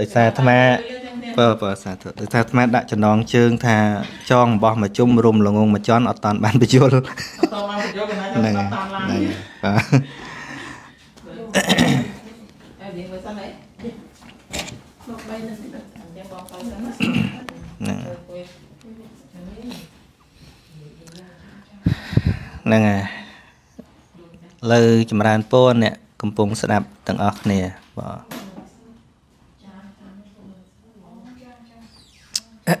ដោយសារអាត្មាបើបើសាធុដោយសារអាត្មាដាក់ចំណងជើង ថា ចងរបស់មកជុំរុំលងងមកចន់អត់តាន់បានបញ្យលហ្នឹងហ្នឹងបាទហ្នឹងហើយលើចម្រើនពរអ្នក កំពុងស្ដាប់ទាំងអស់គ្នាបាទនឹង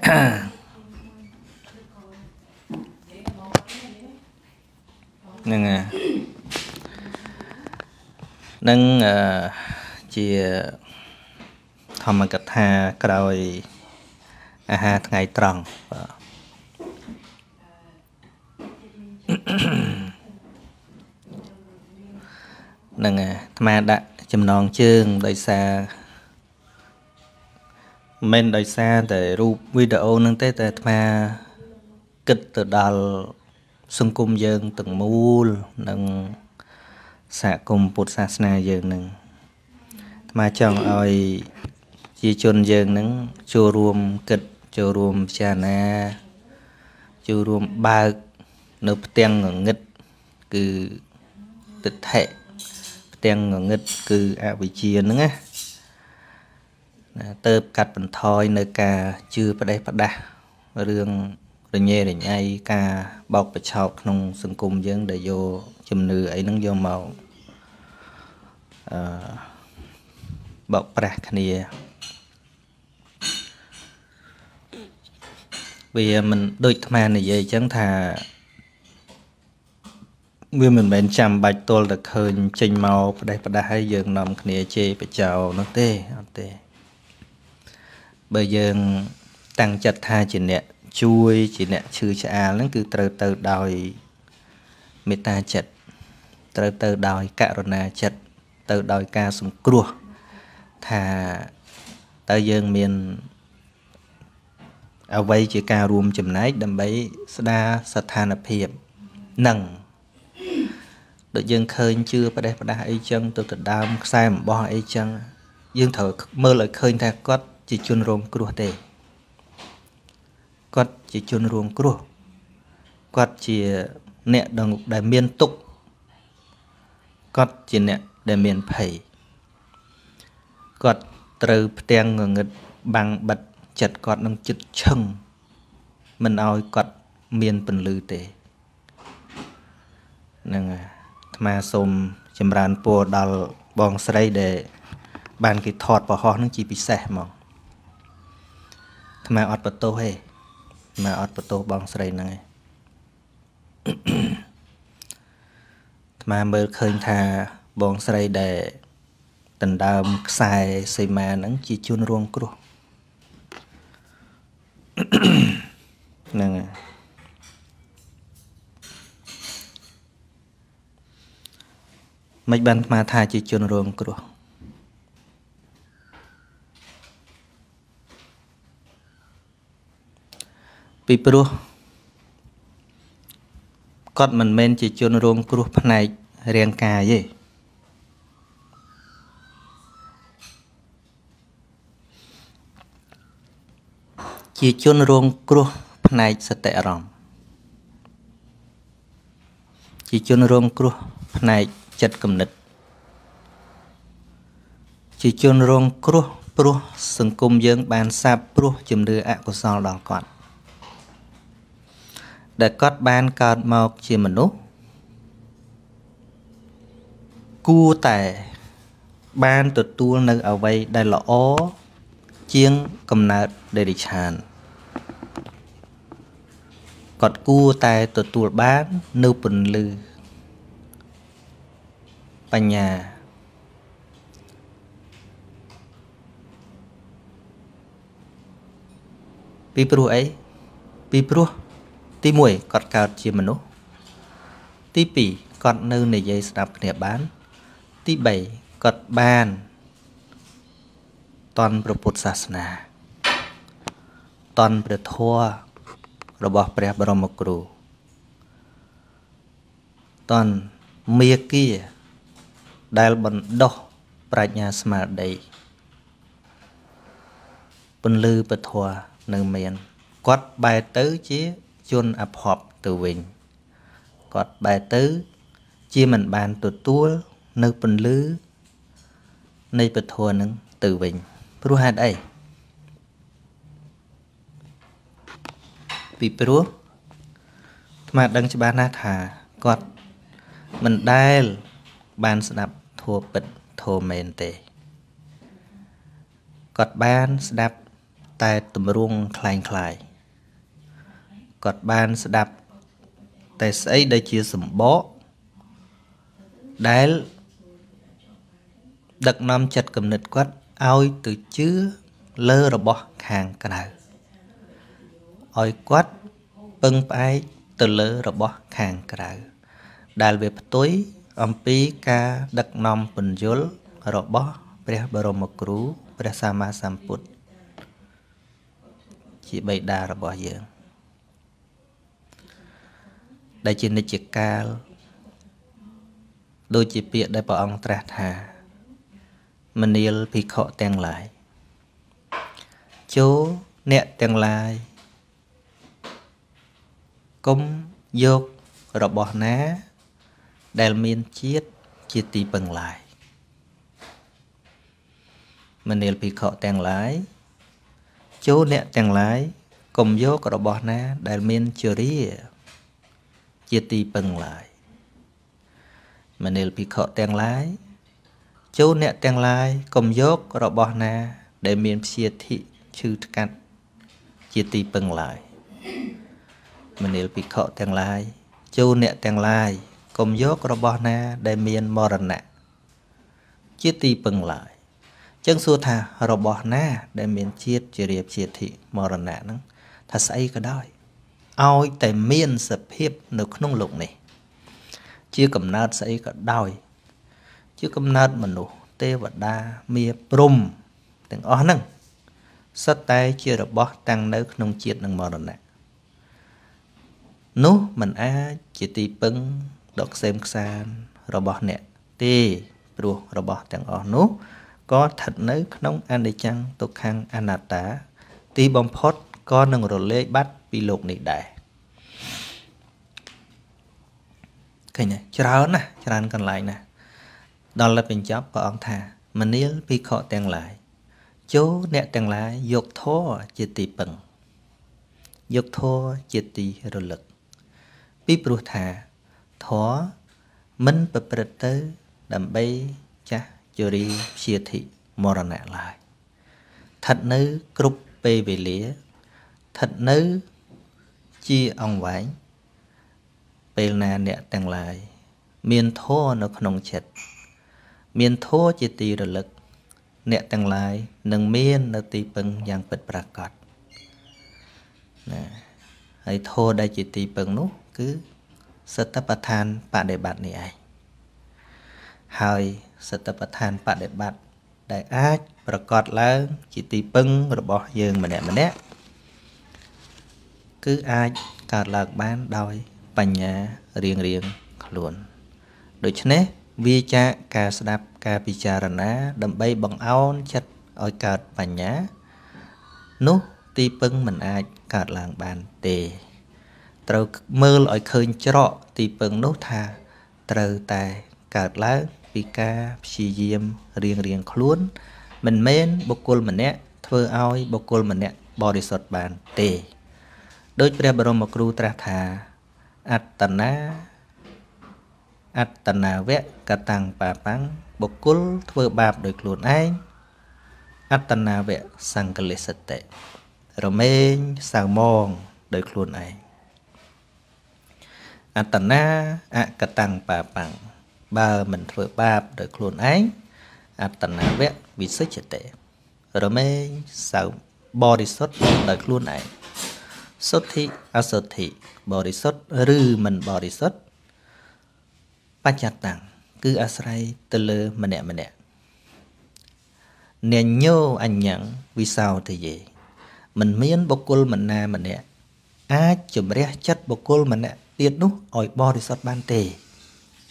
នឹងជាធម្មកថាក្រោយអាហារថ្ងៃត្រង់បាទនឹងអាត្មាដាក់ចំណងជើងដោយសារមិនដោយសារតែរូបវីដេអូនឹងទេតែអាត្មាគិតទៅដល់សង្គមយើងទាំងមូលនិងសហគមន៍ពុទ្ធសាសនាយើងនឹងអាត្មាចង់ឲ្យជាជនយើងនឹងចូលរួមគិតចូលរួមពិចារណាចូលរួមបើក នៅផ្ទាំងងងឹតគឺទិដ្ឋិផ្ទាំងងងឹតគឺអវិជ្ជាហ្នឹងណាណាទៅកាត់បន្ថយនៅការជឿប្រដេះប្រដាស់រឿងរញ៉េរញ៉ៃការបោកប្រឆោតក្នុងសង្គមយើងដែលយកជំនឿអីហ្នឹងយកមកអឺបោកប្រាស់គ្នាវាមិនដូចអាត្មានិយាយអញ្ចឹងថាវាមិនមែនចាំបាច់ទល់តែឃើញចេញមកផ្ដេសផ្ដាស់ហើយយើងនាំគ្នាជេរបចោនោះទេអត់ទេបើយើង តាំងចិត្តថាជាអ្នក ជួយជាអ្នកឈឺឆ្អាលហ្នឹងគឺត្រូវទៅដោយមេត្តាចិត្តត្រូវទៅដោយករុណាចិត្តទៅដោយការសង្គ្រោះថាតើយើងមានអ្វីជាការរួមចំណែកដើម្បីស្ដារស្ថានភាពនឹងដូចយើងឃើញជឿប្រទេសប្រដាសអីចឹងទៅទៅដើមខ្សែអំបោះអីចឹងយើងត្រូវមើលឲ្យឃើញ ថាគាត់ជាជនរងគ្រោះទេគាត់ជាជនរងគ្រោះគាត់ជាអ្នកដែលមានទុក្ខគាត់ជាអ្នកដែលមានភ័យគាត់ត្រូវផ្ទាំងងងឹតបាំងបិទចិត្តគាត់នឹងចិត្តឈឹងមិនឲ្យគាត់មានពន្លឺទេនឹងអាត្មាសូមចម្រើនពរដល់បងស្រីដែល បានគេថតប្រហោះនឹងជាពិសេសមកថ្មអត់បន្ទោសទេថ្មអត់បន្ទោសបងស្រីហ្នឹងឯងថ្មមើលឃើញថាបងស្រីដែលដណ្ដើមខ្សែសីមាហ្នឹងជាជនរងគ្រោះហ្នឹងហើយមិនបានថ្មថាជាជនរងគ្រោះពីព្រោះគាត់មិនមែនជាជនរងគ្រោះផ្នែករាងកាយទេជាជនរងគ្រោះផ្នែកសតិអារម្មណ៍ជាជនរងគ្រោះផ្នែកចិត្តគំនិត ជាជនរងគ្រោះព្រោះសង្គមយើងបានសាបព្រោះជំនឿអកុសលដល់គាត់ដែលគាត់បានកើតមកជាមនុស្សគួរតែបានទទួលនៅអ្វីដែលល្អជាងកំណើតដេរិឆានគាត់គួរតែទទួលបាននៅពន្លឺបញ្ញាពីព្រោះអីពីព្រោះទី1គាត់កើតជាមនុស្ស ទី2គាត់នៅនិយាយស្ដាប់គ្នាបាន ទី3គាត់បានតន់ព្រះពុទ្ធសាសនាតន់ព្រះធម៌របស់ព្រះបរមគ្រូតន់មេគាដែលបណ្ដោះ ប្រាជ្ញាស្មារតីពន្លឺពធនៅមានគាត់បែរទៅជាយន្តអភ័ព្វទៅវិញគាត់បែរទៅ ជាមិនបានទទួលនៅពន្លឺនៃពធនឹងទៅវិញព្រោះហេតុអីពីព្រោះអាត្មាដឹងច្បាស់ណាស់ថាគាត់មិនដែលបានស្ដាប់ធัวពិតធัวមែនទេគាត់បានស្ដាប់តែទម្រង់คล้ายៗគាត់បានស្ដាប់តែស្អីដែលជាសម្បកដែល ដឹកនាំចិត្តគំនិតគាត់ឲ្យទៅជឿលើរបស់ខាងក្រៅឲ្យគាត់ពឹងផ្អែកទៅលើរបស់ខាងក្រៅដែលវាផ្ទុយអំពីការដឹកនាំពញ្ញុលរបស់ ព្រះបរមគ្រូព្រះសម្មាសម្ពុទ្ធជាបិតារបស់យើង។ដែលជានិច្ចកាល ដូចជាពាក្យដែលព្រះអង្គត្រាស់ថាមនាលភិក្ខុទាំងឡាយចូលអ្នកទាំងឡាយគុំយករបស់ណា ដែលមានជាតិជាទីពឹងឡាយមនាលភិក្ខុទាំងឡាយចូលអ្នកទាំងឡាយគុំយករបស់ណាដែលមានជរាជាទីពឹងឡើយមនិលភិក្ខុទាំងឡាយជូនអ្នកទាំងឡាយកុំយករបស់ណា ដែលមានព្យាធិឈឺថ្កាត់ជាទីពឹងឡើយមនិលភិក្ខុទាំងឡាយជូនអ្នកទាំងឡាយកុំយករបស់ណា ដែលមានមរណៈជាទីពឹងឡើយចឹងសួរថារបស់ណា ដែលមានជាតិជារៀបជាតិមរណៈហ្នឹងថាស្អីក៏ដោយឲ្យតែមានសភាពនៅក្នុងលោកនេះជាកំណើតស្អីក៏ដោយ ជាកំណើតមនុស្សទេវតាមាព្រំទាំងអស់ហ្នឹងសិតតែជារបស់តាំងនៅក្នុងជាតិនិងមរណៈនោះมันអាចជាទីពឹងដ៏ខ្សែមខ្សានរបស់អ្នកទេព្រោះរបស់ទាំងអស់នោះក៏ស្ថិតនៅក្នុងអនិច្ចំទុក្ខំអនត្តា ទីបំផុតក៏នឹងរលាយបាត់ពីលោកនេះដែរឃើញច្រើនណាស់ច្រើនកន្លែងណាស់ដល់លិទ្ធបញ្ចប់ព្រះអង្គថាមនាលភិក្ខុទាំងឡាយចូលអ្នកទាំងឡាយយកធម៌ជាទីពឹងយកធម៌ជាទីរលឹក ពីព្រោះថាធម៌មិនប្រព្រឹត្តទៅដើម្បីចាស់ជរីព្យាធិមរណៈឡើយស្ថិតនៅគ្រប់ពេលវេលាស្ថិតនៅជាអង្វែងពេលណាអ្នកទាំងឡាយមានធម៌នៅក្នុងចិត្តមានធម៌ជាទីរលឹកអ្នកទាំងឡាយនឹងមាន នៅទីពឹងយ៉ាងពិតប្រាកដណាហើយធម៌ដែលជាទីពឹងនោះ គឺសតិប្បដ្ឋានបដិបត្តិនេះឯងហើយសតិប្បដ្ឋានបដិបត្តិដែលអាចប្រកបឡើង ជាទីពឹង របស់យើងម្នាក់ម្នាក់គឺអាចកើតឡើងបានដោយបញ្ញារៀងរៀងខ្លួន ដូច្នេះវាចាកការស្ដាប់ការពិចារណា ដើម្បីបង្អោនចិត្តឲ្យកើតបញ្ញា នោះទីពឹងមិនអាចកើតឡើងបានទេ ត្រូវមើលឲ្យឃើញច្រកទីពឹងនោះថាត្រូវតែកើតឡើងពីការព្យាយាមរៀងរៀងខ្លួន មិនមែនបុគ្គលម្នាក់ធ្វើឲ្យបុគ្គលម្នាក់បរិសុទ្ធបានទេដោយព្រះបរមគ្រូត្រាស់ថាអត្តនាអត្តនាវកតាំងបាបាំងបុគ្គលធ្វើបាបដោយខ្លួនឯងអត្តនាវសង្កលិសតិរមែងសាមងដោយខ្លួនឯងអត្តនាអកតាំងបាបាំងបើមិនធ្វើបាបដោយខ្លួនឯងអត្តនាវវិសិជ្ជតិរមែងសៅបរិសុទ្ធដោយខ្លួនឯងសុទ្ធិអសុទ្ធិបរិសុទ្ធឬមិនបរិសុទ្ធបច្ចតាំងគឺអាស្រ័យទៅលើម្នាក់ម្នាក់អ្នកញោអញ្ញងវិសោទយេមិនមានបុគ្គលម្នាម្នាក់អាចជំរះចិត្តបុគ្គលម្នាក់ទៀតនោះឲ្យបរិសុទ្ធបានទេ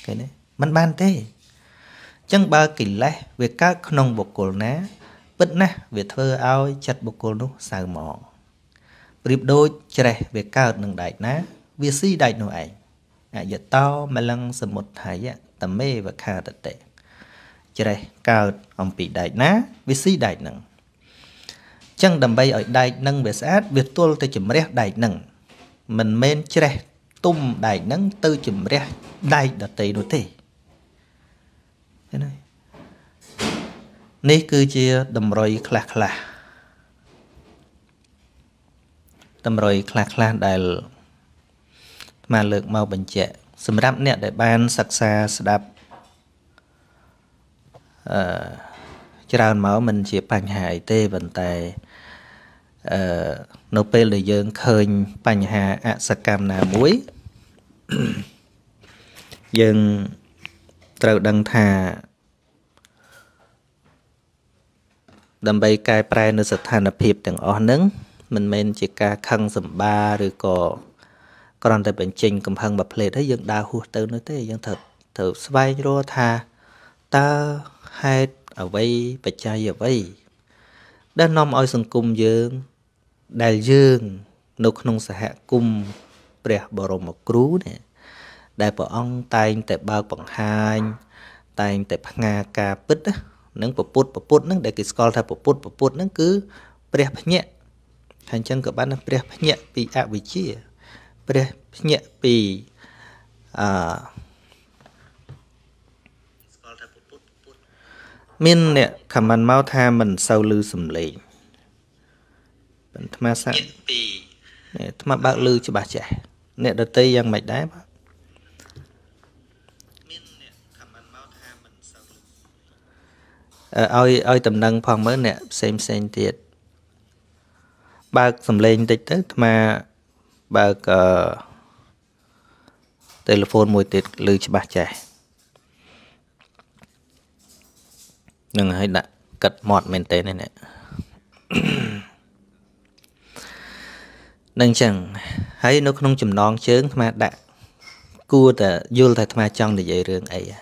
ឃើញទេมันបានទេអញ្ចឹងបើកិលេសវាកើតក្នុងបុគ្គលណា ពិតណាស់វាធ្វើឲ្យចិត្តបុគ្គលនោះសៅហ្មងប្រៀបដូចច្រេះវាកើតនឹងដែកណាវាស៊ីដែកនោះឯងអយតោមលឹងសមុទ្ថយតមេវខាតតេច្រេះកើតអំពីដែកណាវាស៊ីដែកនឹងចឹងដើម្បីឲ្យដែកនឹងវាស្អាតវាទល់ទៅជំរះដែកនឹងមិនមែនច្រេះទុំដែកនឹងទៅជំរះដែកដតីនោះទេឃើញទេ នេះគឺជាតម្រុយខ្លះខ្លះតម្រុយខ្លះខ្លះដែលមកលើកមកបញ្ជាក់សម្រាប់អ្នក ដែលបានសិក្សាស្ដាប់អឺច្រើនមកมันជាបញ្ហាអីទេប៉ុន្តែអឺនៅពេលដែលយើងឃើញបញ្ហាអសកម្មណាមួយ យើងត្រូវដឹងថាដើម្បីកែប្រែនៅស្ថានភាពទាំងអស់ហ្នឹងមិនមែនជាការខឹងសម្បាឬក៏គ្រាន់តែបញ្ចេញកំហឹងមួយផ្លេតហើយយើងដើរហួសទៅនោះទេយើងត្រូវត្រូវស្វែងរកថាតើហេតុអ្វីបច្ច័យអ្វីដែលនាំឲ្យសង្គមយើងដែលយើង នៅក្នុងសហគមន៍ព្រះបរមគ្រូនេះដែលព្រះអង្គតែងតែបើកបង្ហាញ តែងតែផ្ងាការពិតនឹងពពុតពពុតនឹងដែលគេស្គាល់ថាពពុតពពុតនឹងគឺព្រះភញាក់ហើយអញ្ចឹងក៏បានព្រះភ្ញាក់ពីអវិជ្ជាព្រះភ្ញាក់ពីអឺមានអ្នកខមមិនមកថាមិនសូវឮសំឡេងបន្ថ្មសាក់ពីអាត្មាបើកឮច្បាស់ចេះអ្នកដតីយ៉ាងម៉េចដែរបាទមានអ្នកខមមិនមកថាមិនសូវឲ្យឲ្យតំណែងផងមើលអ្នកផ្សេងផ្សេងទៀតបើកសំឡេងបន្តិចទៅអាត្មាបើកអឺទូរស័ព្ទមួយទៀតឮច្បាស់ចេះនឹងឲ្យដាក់កាត់មាត់មែនតើនេះនឹងចឹងហើយ នៅក្នុង ចំណងជើងអាត្មាដាក់គួរតែយល់តែអាត្មាចង់និយាយរឿងអីហ្នឹ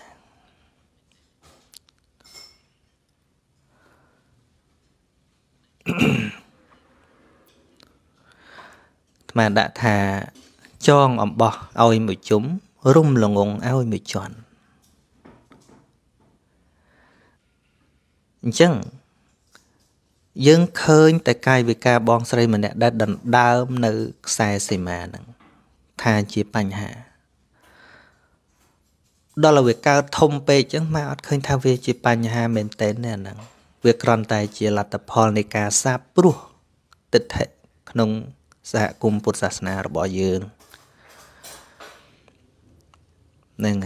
ងមានដាក់ថាចងអំបោះឲ្យមួយជុំរុំលងងឲ្យមួយជាន់អញ្ចឹងយើងឃើញតែកាយវិការបងស្រីម្នាក់ដែលដណ្ដើមនៅខ្សែសីមាហ្នឹងថាជាបញ្ហា ដល់វាកើតធំពេកអញ្ចឹងមកអត់ឃើញថាវាជាបញ្ហាមែនតើហ្នឹងវាគ្រាន់តែជាលទ្ធផលនៃការសាបព្រោះទិដ្ឋិក្នុងសហគមន៍ពុទ្ធសាសនារបស់យើងហ្នឹង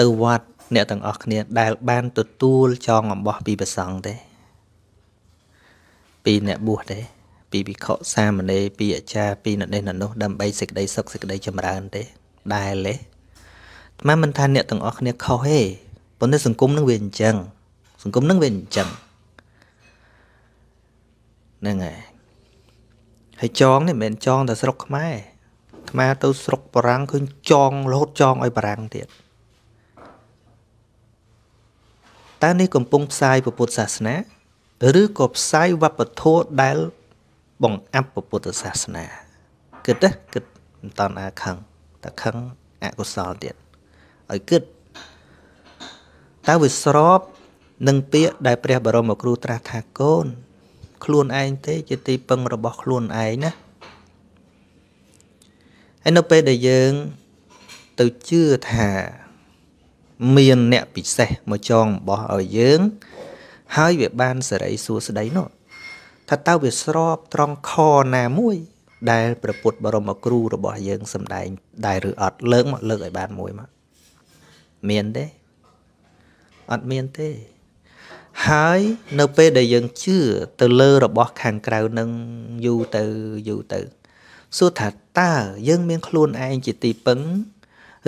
ទៅវត្តអ្នកទាំងអស់គ្នាដែលបាន ទទួលចងអំបោះពីព្រះសង្ឃទេពីអ្នកបួសទេពីភិក្ខុសាមណេរពីអាចារ្យពីនរនេះនរនោះដើម្បីសេចក្តីសុខសេចក្តីចម្រើនទេដែលទេតាមមិនថាអ្នកទាំងអស់គ្នាខុសទេប៉ុន្តែសង្គមនឹងវាអញ្ចឹងសង្គមនឹងវាអញ្ចឹងហ្នឹងហើយហើយចងនេះមិនមែនចងតែស្រុកខ្មែរខ្មែរទៅស្រុកបារាំងឃើញចងរហូតចងឲ្យបារាំងទៀតតើនេះកំពុងផ្សាយពុទ្ធសាសនា ឬក៏ផ្សាយវប្បធម៌ដែល បង្អាប់ពុទ្ធសាសនាគិតទេគិតមិនតាន់អាខឹងតែខឹងអកុសលទៀតឲ្យគិតតើវាស្របនឹងពាក្យដែលព្រះបរមគ្រូត្រាស់ថាកូនខ្លួនឯងទេជាទីពឹងរបស់ខ្លួនឯងណាហើយនៅពេលដែលយើង ទៅជឿថាមានអ្នកពិសេសមកចងបោះឲ្យយើង ហើយវាបានសេរីសួស្តីនោះថាតើវាស្របត្រង់ខណាមួយ ដែលព្រះពុទ្ធបរមគ្រូរបស់យើងសម្ដែងដែរឬអត់លើកមកលើកឲ្យបានមួយមកមានទេអត់មានទេហើយនៅពេលដែលយើងជឿទៅលើរបស់ខាងក្រៅនឹងយូរទៅយូរទៅសួរថាតើយើងមាន ខ្លួនឯងជាទីពឹង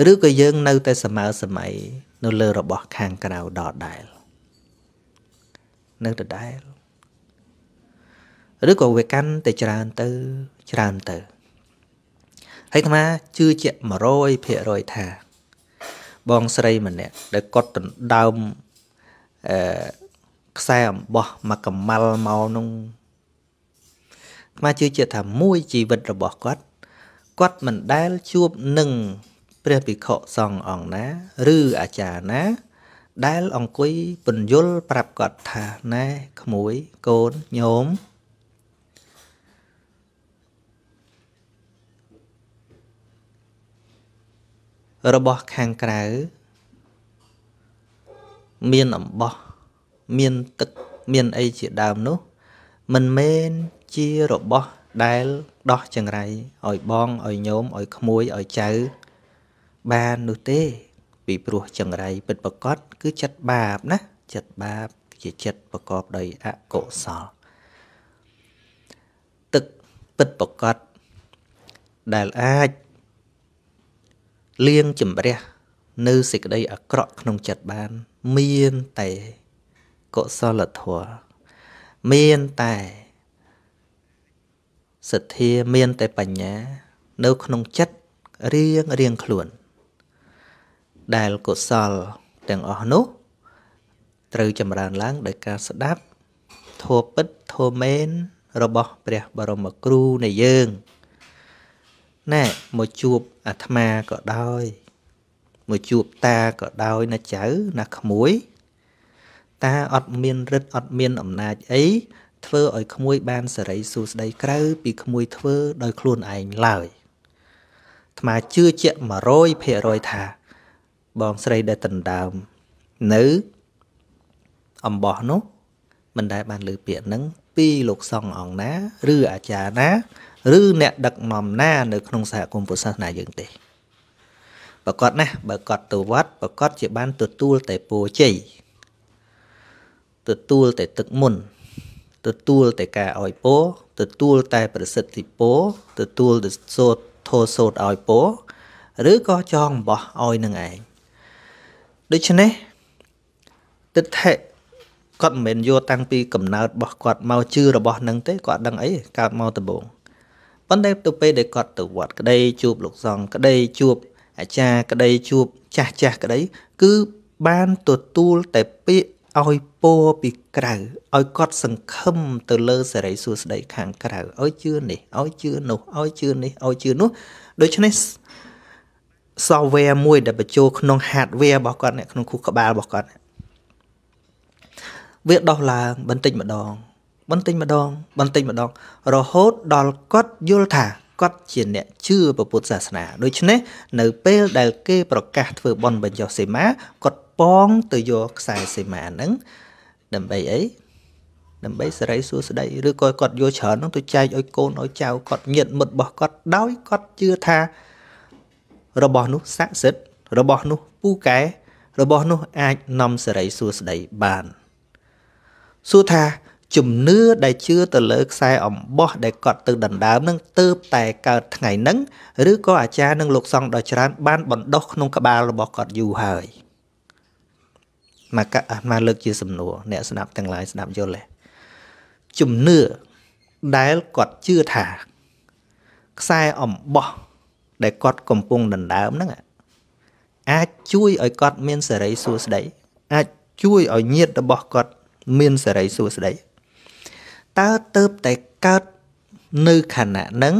ឬក៏យើងនៅតែសម័យសម័យនៅលើរបស់ខាងក្រៅដដែលនៅដដែលឬក៏វាកាន់តែច្រើនទៅច្រើនទៅហើយអាត្មាជឿជាក់100%ថា បងស្រីម្នាក់ ដែលគាត់ដណ្ដើមអឺខ្សែអំបោះមកកម្មាល់មកនោះខ្មែរជឿជាក់ថាមួយជីវិតរបស់គាត់គាត់មិនដែលជួបនឹងព្រះភិក្ខុសង្ឃអង្គណា ឬអាចារ្យណា ដែលអង្គុយពន្យល់ប្រាប់គាត់ថាណែក្មួយកូនញោមរបស់ខាងក្រៅមានអំបោះមានទឹកមានអីជាដើមនោះមិនមែនជារបស់ដែលដោះចង្រៃឲ្យបងឲ្យញោមឲ្យក្មួយឲ្យចៅបាននោះទេ ពីព្រោះចង្រៃពិតប្រកបគឺចិត្តបាបណា ចិត្តបាប ជាចិត្តប្រកបដោយអកុសល ទឹកពិតប្រកបដែលអាចលៀងជំរះ នៅសេចក្តីអាក្រក់ក្នុងចិត្តបានមានតែកុសលធម៌មានតែសទ្ធាមានតែបញ្ញា នៅក្នុងចិត្តរៀងរៀងខ្លួន ដែលកុសលទាំងអស់នោះ ត្រូវចម្រើនឡើងដោយការស្ដាប់ធម៌ពិតធម៌មែនរបស់ព្រះបរមគ្រូនៃយើងណែមកជួបអាត្មាក៏ដោយមកជួបតាក៏ដោយណាចៅណាក្មួយតាអត់មានរិទ្ធអត់មានអំណាចអីធ្វើឲ្យក្មួយបានសេរីសួស្តីក្រៅពីក្មួយធ្វើដោយខ្លួនឯងឡើយអាត្មាជឿជាក់100%ថា បងស្រីដែលដណ្ដើមនៅអំបោះនោះ មិនដែលបានលើពាក្យហ្នឹងពីលោកសង្ឃអង្គណា ឬអាចារ្យណា ឬ អ្នកដឹកនាំណានៅក្នុងសហគមន៍ពុទ្ធសាសនាយើងទេប្រកាសណាស់បើគាត់ទៅវត្តប្រកាសជាបានទទួលតែពរជ័យទទួលតែទឹកមុនទទួលតែការឲ្យពរទទួលតែប្រសិទ្ធិពរទទួលតែសូត្រធោសូត្រឲ្យពរឬក៏ចងអំបោះឲ្យនឹងឯងដូច្នេះទិដ្ឋិគាត់មិនមែនយកតាំងពីកំណើតរបស់គាត់មកជឿរបស់នឹងទេគាត់ដឹងអីកើតមកដំបូងប៉ុន្តែទៅពេលដែលគាត់ទៅវត្តក្តីជួបលោកសង្ឃក្តីជួបអាចារ្យក្តីជួបចាស់ចាស់ក្តីគឺបានទទួលតែពាក្យឲ្យពរពីក្រៅឲ្យគាត់សង្ឃឹមទៅលើសេរីសួស្តីខាងក្រៅឲ្យជឿនេះឲ្យជឿនោះឲ្យជឿនេះឲ្យជឿនោះ ដូច្នេះ software មួយដែលបញ្ចូលក្នុង hardware របស់គាត់អ្នកក្នុងខួរក្បាលរបស់គាត់វាដោះឡើងបន្តិចម្ដង បន្តិចម្ដងបន្តិចម្ដងរហូតដល់គាត់យល់ថាគាត់ជាអ្នកជឿពុទ្ធសាសនាដូច្នេះនៅពេលដែល គេប្រកាសធ្វើបន់បញ្ចុះសេមាគាត់ប៉ងទៅយកខ្សែសីមាហ្នឹងដើម្បីអីដើម្បីសេរីសួស្តីឬក៏គាត់យកច្រើនហ្នឹងទៅចែកឲ្យកូនឲ្យចៅគាត់ញាតមិត្តរបស់គាត់ដោយគាត់ជឿថារបស់នោះស័ក្តិសិទ្ធិរបស់នោះពូកែរបស់នោះអាចនាំសេរីសួស្តីបានសួរថាជំនឿដែលជឿទៅលើខ្សែអំបោះដែលគាត់ទៅដណ្ដើមនឹងទៅតែកើតថ្ងៃហ្នឹងឬក៏អាចារ្យនឹងលោកសង្ឃដ៏ច្រើនបានបណ្ដោះក្នុងក្បាលរបស់គាត់យូរហើយ។មកអាត្មាលើកជាសំណួរអ្នកស្ដាប់ទាំងឡាយស្ដាប់យល់ទេជំនឿដែលគាត់ជឿថាខ្សែអំបោះដែលគាត់កំពុងដណ្ដើមហ្នឹងអាចជួយឲ្យគាត់មានសេរីសួស្តីអាចជួយឲ្យញាតរបស់គាត់មានសេរីសួស្តីតើទៅតែកើតនៅខណៈហ្នឹង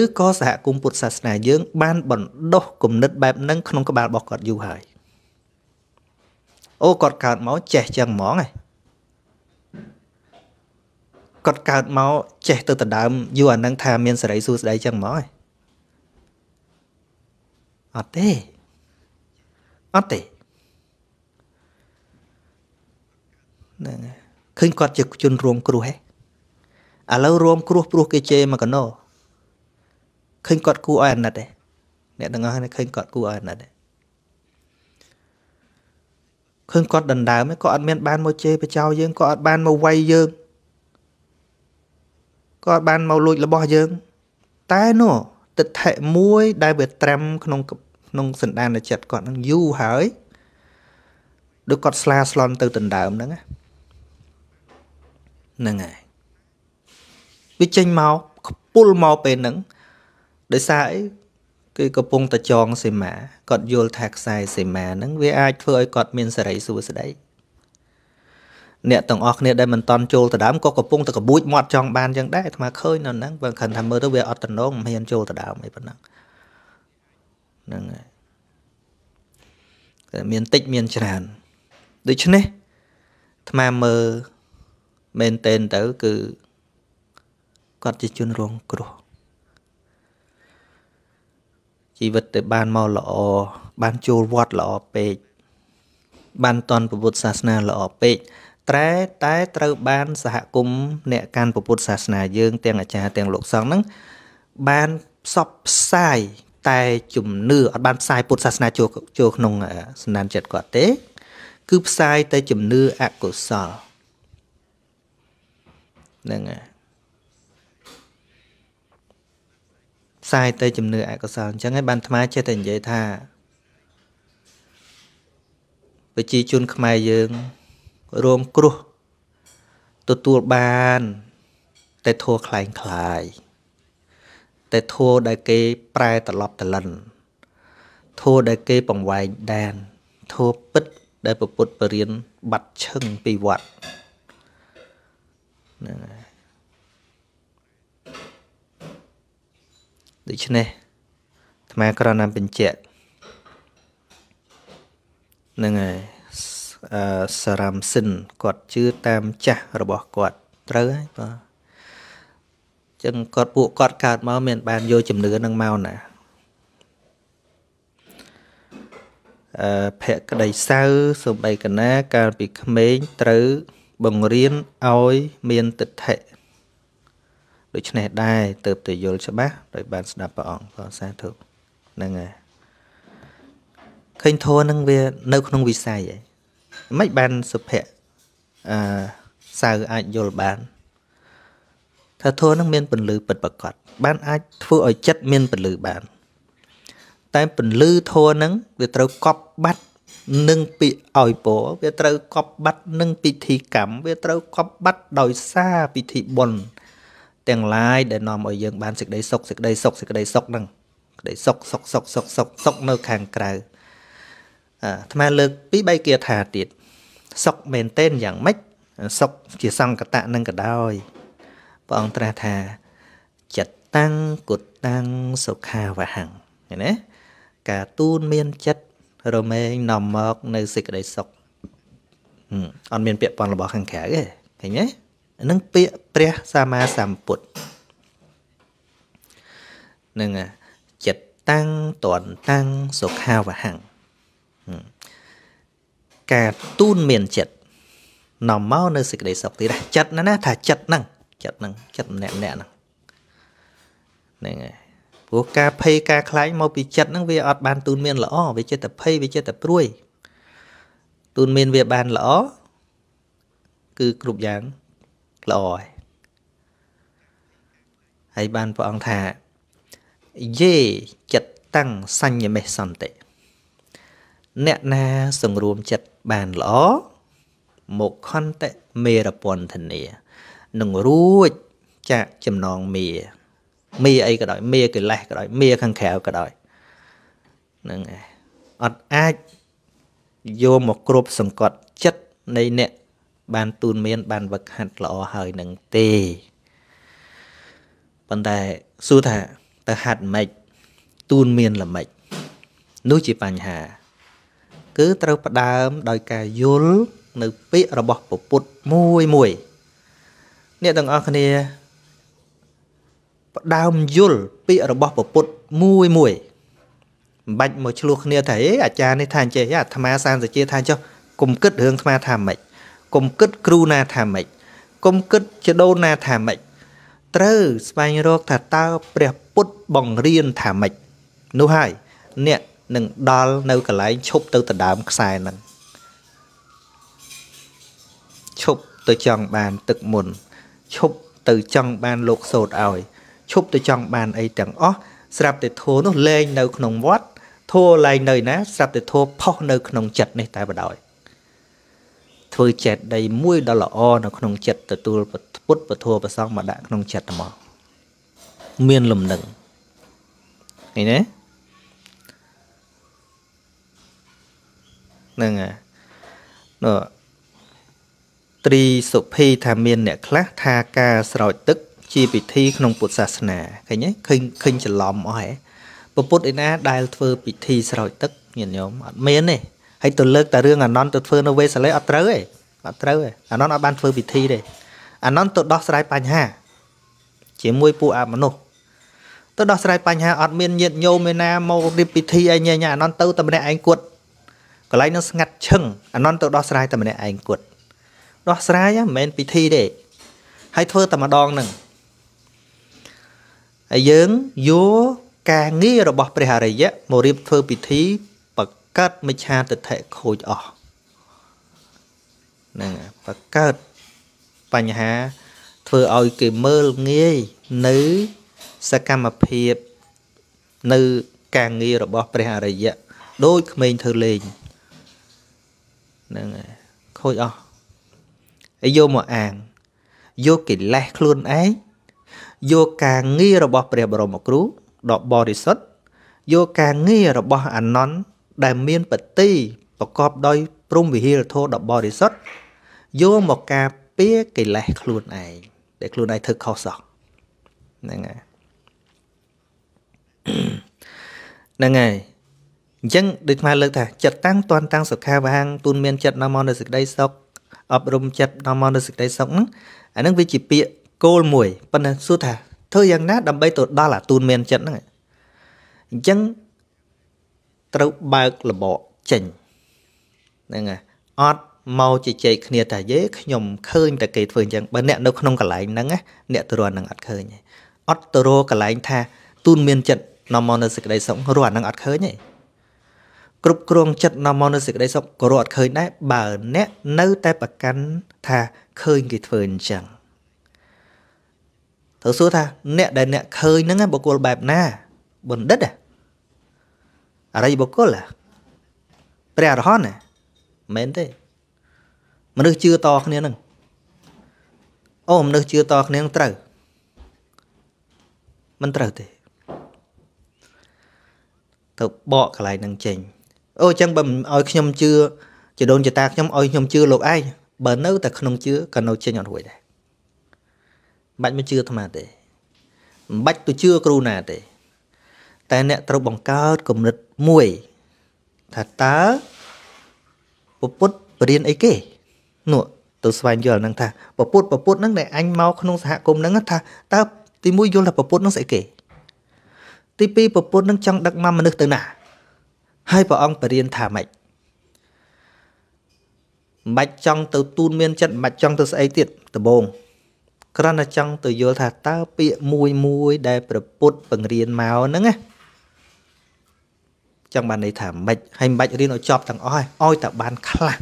ឬក៏សហគមន៍ពុទ្ធសាសនាយើង បានបណ្ដុះគំនិតបែបហ្នឹងក្នុងក្បាលរបស់គាត់យូរហើយអូគាត់កើតមកចេះចឹងហ្មងឯងគាត់កើតមកចេះ ទៅដណ្ដើមយូរអានឹងថាមានសេរីសួស្ដីចឹងហ្មងឯងអត់ទេអត់ទេហ្នឹងឃើញគាត់ជាជនរួមគ្រោះហេឥឡូវរួមគ្រោះព្រោះគេជេរមកកណោឃើញគាត់គួរឲ្យអាណិតទេអ្នកទាំងអស់នេះឃើញគាត់គួរឲ្យអាណិតទេឃើញគាត់ដណ្ដើមគាត់អត់មានបានមកជេរបចោយើងគាត់អត់បានមកវាយយើងគាត់បានមកលួចរបស់យើង តែនោះទិដ្ឋិមួយ ដែលវាត្រាំក្នុងក្នុងសន្តានចិត្តគាត់នឹងយូរហើយដូចគាត់ស្លាស្លន់ទៅដណ្ដើមហ្នឹងហ្នឹងហើយវាចេញមកខ្ពុលមកពេលហ្នឹងដោយសារអីគឺកំពុងតែចងសេមាគាត់យល់ថាខ្សែសីមាហ្នឹងវាអាចធ្វើឲ្យគាត់មានសេរីសួស្តី អ្នកទាំងអស់គ្នាដែលមិនតន់ចូលទៅដើមក៏កំពុងតែកបួចមាត់ចង់បានយ៉ាងដែរអាត្មាឃើញនៅហ្នឹងបើខិនថាមើលទៅវាអត់តំណងមិនហ៊ានចូលទៅដើមអីប៉ុណ្ណឹងហ្នឹងហើយតែមានតិចមានច្រើនដូច្នេះអាត្មាមើលមែនតេនទៅ គឺគាត់ជាជនរងគ្រោះជីវិតទៅ បានមកល្អបានចូលវត្តល្អពេកបានតន់ពុទ្ធសាសនាល្អពេកតែតែត្រូវបាន សហគមន៍អ្នកកាន់ពុទ្ធសាសនាយើងទាំងអាចារ្យទាំងលោកសង្ឃហ្នឹងបានផ្សព្វផ្សាយតែ ជំនឿអត់បានផ្សាយពុទ្ធសាសនាចូលចូលក្នុងសន្តានចិត្តគាត់ទេគឺផ្សាយតែជំនឿអកុសលហ្នឹងហើយផ្សាយទៅជំនឿអកុសលអញ្ចឹងហើយបានអាត្មាចេះតែនិយាយថាប្រជាជនខ្មែរយើងរងគ្រោះទទួលបាន តែធัวคล้ายคล้ายតែធัวដែលគេប្រែត្រឡប់ត្រលិនធัวដែលគេបង្វែងដែនធัวពិតដែលពពុទ្ធបរិញ្ញបាត់ឈឹងពីវត្តហ្នឹងហើយដូច្នេះអាត្មាក្រណាំបញ្ជាក់នឹងហើយអឺសរាមសិនគាត់ជឿតាមចាស់របស់គាត់ត្រូវហើយបាទចឹងគាត់ពួកគាត់កើតមកមាន បានយកជំនឿនឹងមកណាអឺភក្តីសៅសំបីកណា កាលពីក្មេងត្រូវបង្រៀនឲ្យមានទិដ្ឋិដូច្នេះដែរទើបតែយល់ច្បាស់ដោយបានស្ដាប់ព្រះអង្គផងសាធុហ្នឹងហើយឃើញធัวហ្នឹងវានៅ ក្នុងវិស័យឯងមិនបានសុភ័ក្រអឺសៅអាចយល់បានថាធัวហ្នឹងមានពន្លឺពិតប្រកបបាន អាចធ្វើឲ្យចិត្តមានពន្លឺបាន តែពន្លឺធัวហ្នឹងវាត្រូវកប់បាត់នឹងពីឲ្យពរវាត្រូវកប់បាត់នឹងពិធីកម្មវាត្រូវកប់បាត់ដោយសារពិធីបុណ្យទាំងឡាយដែលនាំឲ្យយើងបានសេចក្តីសុខសេចក្តីសុខសេចក្តីសុខហ្នឹងក្តីសុខសុខសុខសុខសុខសុខនៅខាងក្រៅអាថ្មលើកពីរបីគាថាទៀត សុខមែនតែនយ៉ាងម៉េចសុខជាសង្កតៈនឹងក៏ដោយព្រះអង្គត្រាស់ថាចិត្តតាំងគុតតាំងសុខាវហੰណាការទូនមានចិត្តរមែងនាំមក នៅសេចក្តីសុខអត់មាន ពាក្យប៉ុនរបស់ខាងក្រៅទេឃើញទេនឹងពាក្យព្រះសម្មាសម្ពុទ្ធនឹងចិត្តតាំងតនតាំងសុខាវហੰការទូនមានចិត្តនាំមកនៅសេចក្តីសុខទៀតចិត្តណាណាថាចិត្តហ្នឹងចិត្តហ្នឹងចិត្តម្នាក់ម្នាក់ហ្នឹងហ្នឹងហើយព្រោះការភ័យការខ្លាចមកពីចិត្តហ្នឹងវាអត់បានទូនមានល្អវាចិត្តតែភ័យវាចិត្តតែព្រួយទូនមានវាបានល្អគឺគ្រប់យ៉ាងល្អហើយហើយបានព្រះអង្គថាយេចិត្តតាំងសញ្ញមេសន្តិអ្នកណាសង្រួមចិត្តបានល្អមកខន្តមេរពន្ធនានឹងរួចចាក់ចំណងមេមេអីក៏ដោយមេកិលេសក៏ដោយមេខាងក្រៅក៏ដោយនឹងអត់អាចយកមកគ្រប់សង្កត់ចិត្តនៃអ្នកបានទូនមានបានវឹកហាត់ល្អហើយនឹងទេប៉ុន្តែសួរថាតើហាត់ម៉េចទូនមានល្មិចនោះជាបញ្ហា គឺត្រូវផ្ដើមដោយការយល់នៅពាក្យរបស់ពុទ្ធមួយមួយ អ្នកទាំងអស់គ្នាផ្ដើមយល់ពាក្យរបស់ពុទ្ធមួយមួយមិនបាច់មកឆ្លោះគ្នាថាអេអាចារ្យនេះថាអញ្ចេះអាត្មាសានសជាថាចុះកុំគិតរឿងអាត្មាថាម៉េចកុំគិតគ្រូណាថាម៉េចកុំគិតចដូនណាថាម៉េចត្រូវស្វែងរកថាតើព្រះពុទ្ធបង្រៀនថាម៉េចនោះហើយ អ្នកនឹងដល់នៅកន្លែងឈប់ទៅដណ្ដើមខ្សែហ្នឹងឈប់ទៅចង់បានទឹកមុនឈប់ទៅចង់បានលោកសោតឲ្យឈប់ទៅចង់បានអីទាំងអស់ស្រាប់តែធัวនោះលែងនៅក្នុងវត្តធัวលែងនៅ ណាស្រាប់តែធัวផុសនៅក្នុងចិត្តនេះតែបដ ாய் ធ្វើចេតដីមួយដ៏ល្អនៅក្នុង ចិត្តទទួលពុទ្ធពធប្រសងមកដាក់ក្នុងចិត្តមកមានលំនឹងឃើញទេហ្នឹងហើយនោះត្រីសុភីថាមានអ្នកខ្លះថាការស្រោចទឹក ជាពិធី ក្នុងពុទ្ធសាសនាឃើញទេឃើញឃើញច្រឡំអស់ហ៎ពុទ្ធឯណា ដែលធ្វើ ពិធីស្រោចទឹកញាតិញោមអត់មានទេហើយទៅលើកតែរឿងអាណន្តទៅធ្វើនៅវេសាលេអត់ត្រូវទេអត់ត្រូវទេអាណន្តអត់បានធ្វើពិធីទេអាណន្តទៅ ដោះស្រាយបញ្ហា ជាមួយពួកអមនុស្សទៅដោះស្រាយបញ្ហាអត់មានញាតញោមឯណាមករៀបពិធីអីញញអាណន្តទៅតែម្នាក់ឯងគាត់កន្លែងនឹងស្ងាត់ឈឹងអាណន្តទៅដោះស្រាយតែម្នាក់ឯងគាត់ដោះស្រាយមិនមែនពិធីទេហើយធ្វើតែម្ដងនឹងហើយយើងយកការងាររបស់ព្រះអរិយៈមករៀបធ្វើពិធីកើតមិឆាទិដ្ឋិខូចអស់ហ្នឹងបើកើតបញ្ហា ធ្វើឲ្យគេមើលងាយនៅសកម្មភាព នៅការងាររបស់ ព្រះអរិយៈដូចក្មេងធ្វើលេងហ្នឹងហើយខូចអស់ហើយយកមកអាងយកកិលេសខ្លួនឯងយកការងាររបស់ព្រះបរមគ្រូដ៏បរិសុទ្ធយកការងាររបស់អានន្តដែលមានបតិប្រកបដោយ ព្រំវិហារធម៌ដ៏បរិសុទ្ធយកមកការពារកិលេសខ្លួនឯងដែលខ្លួនឯងធ្វើខុសសោះហ្នឹងហើយហ្នឹងហើយអញ្ចឹងដូចថ្មលើកថាចិត្តតាំងតន់តាំងសុខាវហាងទូនមានចិត្តនាំមកនៅសេចក្តីសុខអប់រំចិត្តនាំមកនៅសេចក្តីសុខហ្នឹងអាហ្នឹងវាជាពាក្យគោលមួយប៉ុន្តែសួរថាធ្វើយ៉ាងណាដើម្បីទៅដល់អាទូនមានចិត្តហ្នឹងអញ្ចឹងត្រូវបើកលបកចេញហ្នឹងហើយអត់មកជជែកគ្នាតែយេខ្ញុំឃើញតែគេធ្វើអញ្ចឹងបើអ្នកនៅក្នុងកន្លែងហ្នឹងអ្នកទៅរត់នឹងអត់ឃើញទេអត់ទៅរកន្លែងថា ទូនមាន ចិត្តនាំមកនៅសេចក្តីសុខរត់នឹងអត់ឃើញទេគ្រប់គ្រង ចិត្តនាំមកនៅសេចក្តីសុខក៏រត់អត់ឃើញដែរបើអ្នក នៅតែប្រកាន់ថាឃើញគេធ្វើអញ្ចឹងត្រូវសួរថាអ្នកដែលអ្នកឃើញហ្នឹងបុគ្គលបែបណាបណ្ឌិតហ៎អរិយបុគ្គលព្រះអរហន្តណាមែនទេ មនុស្សជឿតគ្នានឹងអូមនុស្សជឿតគ្នានឹងត្រូវ មិនត្រូវទេទៅបកកន្លែងនឹងចេញ អូចឹងបើឲ្យខ្ញុំជឿជាដូនជាតាខ្ញុំឲ្យខ្ញុំជឿលោកឯងបើនៅតែក្នុងជឿក៏នៅចេញអត់រួចដែរមិនបាច់មកជឿអាត្មាទេមិនបាច់ទៅជឿគ្រូណាទេតែអ្នកត្រូវបង្កើតគំនិតមួយថាតើពុទ្ធបរៀនអីគេនោះទៅស្វែងយល់ហ្នឹងថាពពុទ្ធពពុទ្ធហ្នឹងដែលអញមកក្នុងសហគមន៍ហ្នឹងថាតើទីមួយយល់ថាពពុទ្ធហ្នឹងស្អីគេទីពីរពពុទ្ធហ្នឹងចង់ដឹកនាំមនុស្សទៅណាហើយព្រះអង្គបរៀនថាម៉េចមិនបាច់ចង់ទៅទូនមានចិត្តមិនបាច់ចង់ទៅស្អីទៀតដបងគ្រាន់តែចង់ទៅយល់ថាតើពាក្យមួយមួយដែល ប្រពុតបង្រៀនមកហ្នឹងណាចឹងបានន័យថាមិនហើយមិនបាច់រៀនឲ្យចប់ទាំងអស់ឲ្យតែបានខ្លះ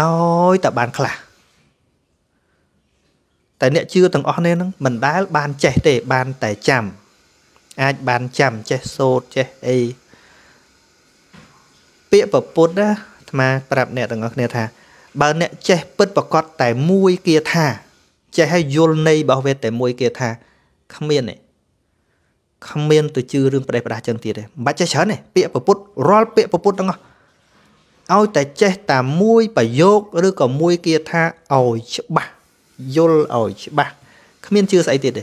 ឲ្យតែបានខ្លះតែអ្នកជឿទាំងអស់នេះនឹងមិនដែលបានចេះទេបានតែចាំអាចបានចាំចេះសូត្រចេះអីពាក្យប្រពុតណាអាត្មាប្រាប់អ្នកទាំងអស់គ្នាថាបើអ្នក ចេះ ពិតប្រកបតែមួយគាថាចេះឲ្យយល់ន័យរបស់វាតែមួយគាថាគ្មានទេគ្មានទៅជឿរឿងប្រទេសប្រដាសចឹងទៀតទេមិនបាច់ចេះច្រើនទេពាក្យប្រពុតរាល់ពាក្យប្រពុតទាំងអស់ឲ្យតែចេះតែមួយប្រយោគឬក៏មួយគាថាឲ្យច្បាស់យល់ឲ្យច្បាស់គ្មានជឿស្អីទៀតទេ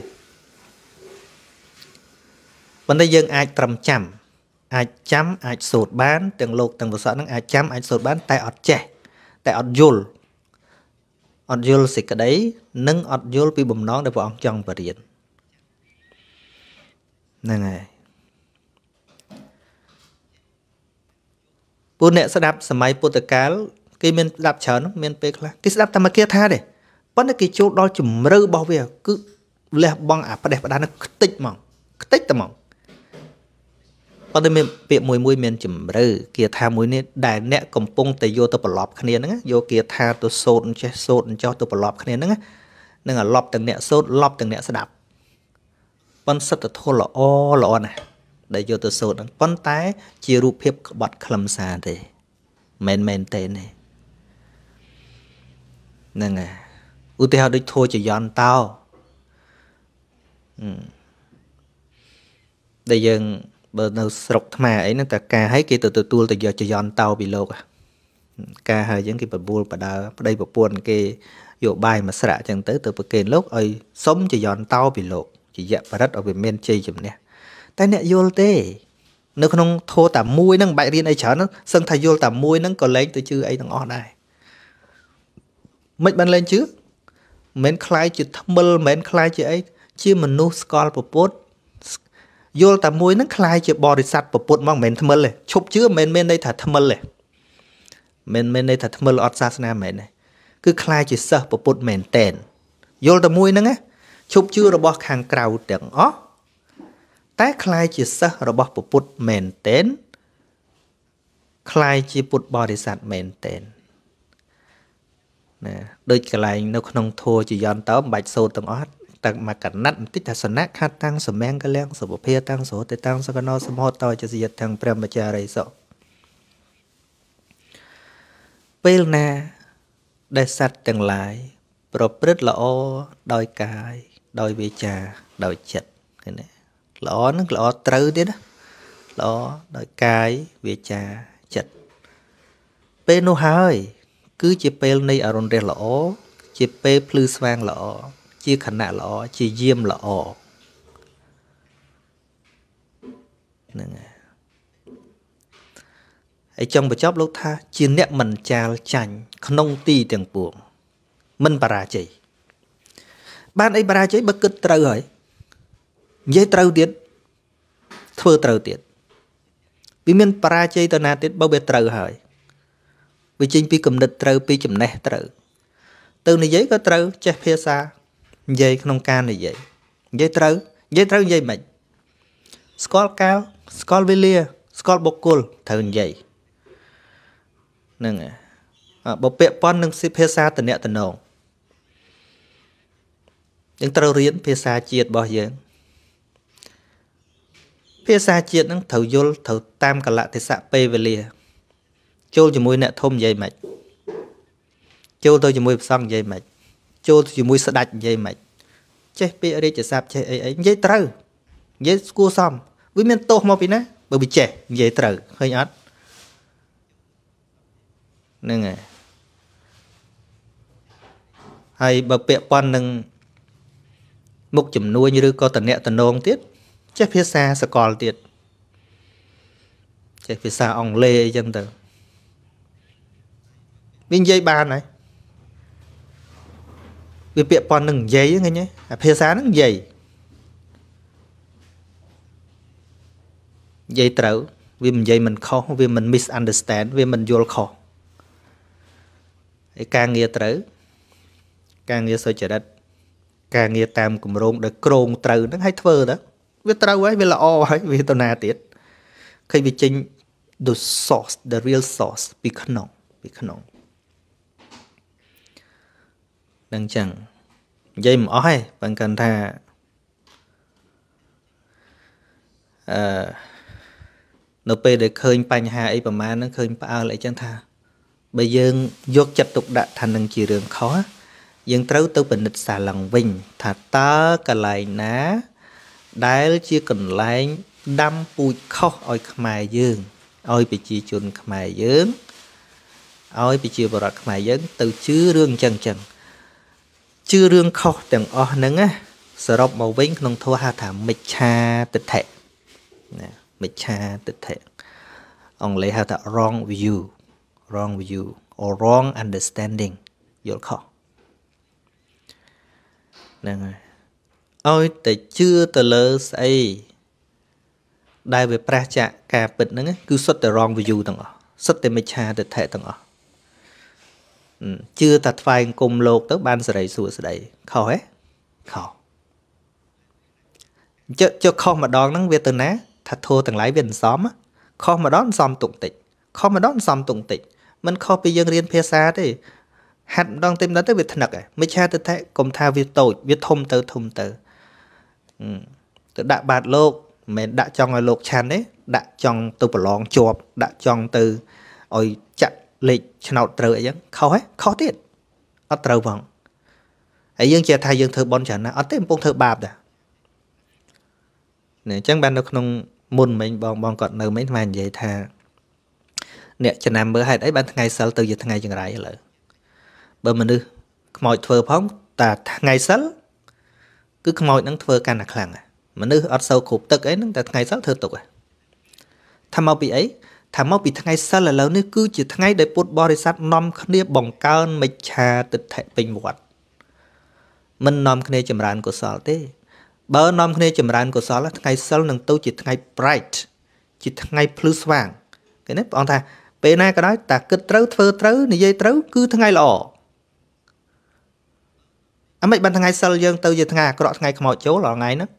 ប៉ុន្តែយើងអាចត្រឹមចាំអាចចាំអាចសូត្របានទាំងលោកទាំងប្រសពនឹងអាចចាំអាចសូត្របាន តែអត់ចេះតែអត់យល់អត់យល់សេចក្តីនិងអត់យល់ពីបំណងដែលព្រះអង្គចង់បរៀនហ្នឹងហើយពួកអ្នកស្ដាប់សម័យពុទ្ធកាលគេមានស្ដាប់ច្រើនមានពេលខ្លះគេស្ដាប់តែមកគាថាទេប៉ុន្តែគេចូលដល់ជំរឿរបស់វាគឺលះបង់អាផ្ដេសផ្ដាសនឹងខ្ទេចហ្មងខ្ទេចតែហ្មងប៉ុន្តែមានពាក្យមួយមួយ មានជំរឿគាថាមួយនេះដែលអ្នកកំពុងតែយកទៅប្រឡប់គ្នាហ្នឹងយកគាថាទៅសោតអញ្ចេះសោតអញ្ចោះទៅប្រឡប់គ្នាហ្នឹងនឹងឡប់ទាំងអ្នកសោតឡប់ទាំងអ្នកស្ដាប់ប៉ុនសិទ្ធិធម៌ល្អល្អណាស់ដែលយកទៅសូត្រហ្នឹងប៉ុន្តែ ជារូបភាពក្បត់ខ្លឹមសារទេមិនមែនទេនេះហ្នឹងហើយឧទាហរណ៍ដូចធោចយន្តតោដែលយើងបើនៅស្រុកថ្មអីហ្នឹងតែការឲ្យគេទៅទទួលទៅយកចយន្តតោពីលោកការឲ្យយើងគេបបួលបដើប្តីប្រពន្ធគេយកបាយមកស្រាក់អញ្ចឹងទៅទៅប្រគេនលោកឲ្យសុំចយន្តតោ ពីលោកជាយៈបរិទ្ធឲ្យវាមានជ័យជំនះតែអ្នកយល់ទេ នៅក្នុងធោតាមួយហ្នឹងបាច់រៀនអីច្រើនហ្នឹងសឹងថាយល់តាមួយហ្នឹងក៏លែងទៅជឿអីទាំងអស់ដែរមិនបានលែងជឿមិនខ្លាយជាថ្មិលមិនខ្លាយជាអីជាមនុស្សស្គាល់ពពុទ្ធយល់តាមួយហ្នឹងខ្លាយជាបរិស័ទពពុទ្ធមកមិនមែនថ្មិលទេឈប់ជឿមិនមែនន័យថាថ្មិលទេមិនមែនន័យថាថ្មិលអត់សាសនាមែនទេគឺខ្លាយជាសិស្សពពុទ្ធមែនតែនយល់តាមួយហ្នឹងណាឈប់ជឿរបស់ខាងក្រៅទាំងអស់តែคล้ายជាសិស្សរបស់ពុទ្ធមែនទែនคล้ายជាពុទ្ធបរិស័ទមែនទែនណាដូចកន្លែងនៅក្នុងធัวជាយន្តតើមិនបាច់សូត្រទាំងអស់ទឹកមកកណាត់បន្តិចថាសណៈខាត់តាំងសម្មាំងកលៀងសុភភាតាំងសោតេតាំងសកណោសមោតតជាយិទ្ធទាំងព្រមចារិសោពេលណាដែលសត្វទាំងឡាយប្រព្រឹត្តល្អដោយកាយដោយវាចាដោយចិត្តឃើញទេល្អនឹងល្អត្រូវទៀតណាល្អដោយកាយវាចាចិត្តពេលនោះហើយ គឺជាពេលនៃអរុណរះល្អជាពេលភ្លឺស្វាងល្អជាខណៈល្អជាយាមល្អហ្នឹងហើយហើយចង់បញ្ចប់លោកថា ជា អ្នកមិនចាលចាញ់ក្នុង ទីទាំងពួង មិនបរាជ័យបានអីបរាជ័យបើគិតត្រូវហើយនិយាយត្រូវទៀតធ្វើត្រូវទៀតវាមានបរាជ័យទៅណាទៀតបើវាត្រូវហើយវាចេញពីគំនិតត្រូវពីចំណេះត្រូវ ទៅនិយាយក៏ត្រូវចេះភាសានិយាយក្នុងការនិយាយនិយាយត្រូវនិយាយត្រូវនិយាយមិនស្គាល់កាលស្គាល់វេលា ស្គាល់បុគ្គលត្រូវនិយាយហ្នឹងបើពាក់ព័ន្ធនឹងភាសាតំណតំណងយើងត្រូវរៀនភាសាជាតិរបស់យើងភាសាជាតិហ្នឹងត្រូវយល់ត្រូវតាមកលៈទេសៈពេលវេលា ចូល ជាមួយអ្នកធំនិយាយមិនចូលទៅជាមួយព្រះសង្ឃនិយាយមិនចូលទៅជាមួយស្ដេចនិយាយមិនចេះពាក្យរាជស័ព្ទចេះអីអីនិយាយត្រូវនិយាយគួរសមវាមានទោសមកពីណាបើវាចេះនិយាយត្រូវឃើញអត់ហ្នឹងហើយហើយបើពាក់ព័ន្ធនឹងមុខចំនួនឬក៏តំណែងតំណងទៀតចេះភាសាសកលទៀតចេះភាសាអង់គ្លេសអីចឹងទៅវានិយាយបានហើយវាពាក់ព័ន្ធនឹងនិយាយហ្នឹងឯងអាភាសាហ្នឹងនិយាយនិយាយត្រូវវាមិននិយាយមិនខុសវាមិន misunderstand វាមិនយល់ខុសឯការងារត្រូវការងារសុចរិតការងារតាមគម្រោងដែលក្រងត្រូវហ្នឹងឲ្យធ្វើទៅវាត្រូវហើយវាល្អហើយវាទៅណាទៀតឃើញវាចេញ the source the real source ពីក្នុងពីក្នុងនឹងចឹងនិយាយមិនអស់ទេបើកាន់ថាអឺនៅពេលដែលឃើញបញ្ហាអីប្រមាណហ្នឹងឃើញផ្អើលអីចឹងថាបើយើង យកចិត្តទុកដាក់ថានឹងជារឿងខុសយើងត្រូវទៅពិនិត្យសាឡឹងវិញថាតើកន្លែងណា ដែលជាកន្លែងដាំពូជខុសឲ្យខ្មែរយើងឲ្យប្រជាជនខ្មែរយើងឲ្យប្រជាពលរដ្ឋខ្មែរយើង ទៅជឿរឿងចឹងចឹងជឿរឿងខុសទាំងអស់ហ្នឹងណាសរុបមកវិញ ក្នុងធម៌ហៅថាមិច្ឆាទិដ្ឋិណាមិច្ឆាទិដ្ឋិអង់គ្លេសហៅថា wrong view wrong view or wrong understanding យល់ខុសហ្នឹងហើយឲ្យតែជឿទៅលើស្អីដែលវាប្រះចាក់ការពិតហ្នឹងគឺ សុទ្ធតែ wrong view ទាំងអស់សុទ្ធតែមិច្ឆាទិដ្ឋិទាំងអស់ជឿតែថ្វាយអង្គមលោកទៅ បានសេរីសួស្តីខុសហ៎ខុសចុះចុះខុសម្ដងហ្នឹងវាទៅណាថាធោះទាំងឡាយវាមិនសមខុសម្ដងមិនសមទុកតិចខុសម្ដងមិនសមទុកតិចມັນខុសពីយើងរៀនភាសាទេហាត់ម្ដងទេម្ដងទៅវាថ្នឹកឯងមិច្ឆាទិដ្ឋិកុំថាវាតូចវាធំទៅធំទៅទៅដាក់បាតលោកមិនមែនដាក់ចង់ឲ្យលោកឆាន់ទេដាក់ចង់ទៅប្រឡងជាប់ដាក់ចង់ទៅឲ្យចាក់លេខឆ្នោតត្រូវអីចឹងខុសហ៎ខុសទៀតអត់ត្រូវផងហើយយើងជឿថាយើងធ្វើបន់ច្រើនណាស់អត់ទេកំពុងធ្វើបាបដែរណែអញ្ចឹងបាននៅក្នុងមុនមិញបងបងគាត់ នៅមិញថ្មនិយាយថាអ្នកចំណាំមើលហេតុអីបានថ្ងៃសិលទៅជាថ្ងៃចង្រៃឥឡូវបើមនុស្សខ្មោចធ្វើផងតាថ្ងៃសិលគឺខ្មោចនឹងធ្វើកាន់តែខ្លាំងមនុស្សអត់សូវគ្រប់ទឹកអីហ្នឹងតែថ្ងៃសិលធ្វើទុកថាមកពីអីថាមកពីថ្ងៃសិលឥឡូវនេះគឺជាថ្ងៃដែលពុទ្ធបរិស័ទនាំគ្នា បង្កើនមិច្ឆាទិដ្ឋិពេញវត្ត មិននាំគ្នា ចម្រើនកុសលទេ បើនាំគ្នាចម្រើនកុសលថ្ងៃសិលនឹងទៅជាថ្ងៃ bright ជាថ្ងៃភ្លឺស្វាងគេណាព្រះអង្គថាពេលណាក៏ដោយ តាគិតត្រូវធ្វើត្រូវនិយាយត្រូវ គឺថ្ងៃល្អអមិនបានថ្ងៃសិលយើងទៅជាថ្ងៃអាក្រក់ថ្ងៃខ្មោចចូលរាល់ថ្ងៃហ្នឹង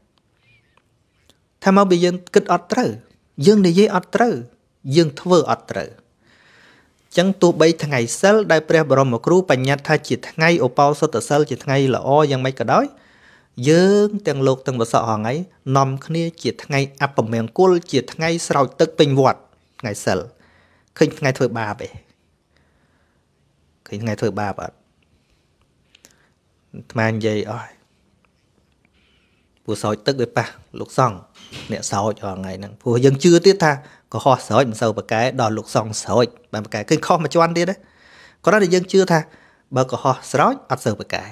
ថាមកវាយើងគិតអត់ត្រូវយើងនិយាយអត់ត្រូវយើងធ្វើអត់ត្រូវចឹងទោះបីថ្ងៃសិលដែលព្រះបរមគ្រូបញ្ញត្តិថាជាថ្ងៃឧបោសថសិលជាថ្ងៃ ល្អយ៉ាងម៉េចក៏ដោយយើងទាំងលោកទាំងវសក់ហងៃនាំគ្នាជាថ្ងៃអពមង្គលជាថ្ងៃ ស្រោចទឹកពេញវត្តថ្ងៃសិលឃើញថ្ងៃធ្វើបាបឯងឃើញថ្ងៃធ្វើបាបអត់អាត្មានិយាយអស់ពួកស្រោចទឹកវាប៉ះលោកសង្ឃអ្នកស្រោចរាល់ថ្ងៃហ្នឹងព្រោះយើងជឿទៀតថាកុហកស្រោចមិនសូវប្រកែដល់លោកសង្ឃស្រោចបានប្រកែឃើញខុសមួយជាន់ទៀតណាគ្រាន់តែយើងជឿថា បើកុហកស្រោចអត់សូវប្រកែ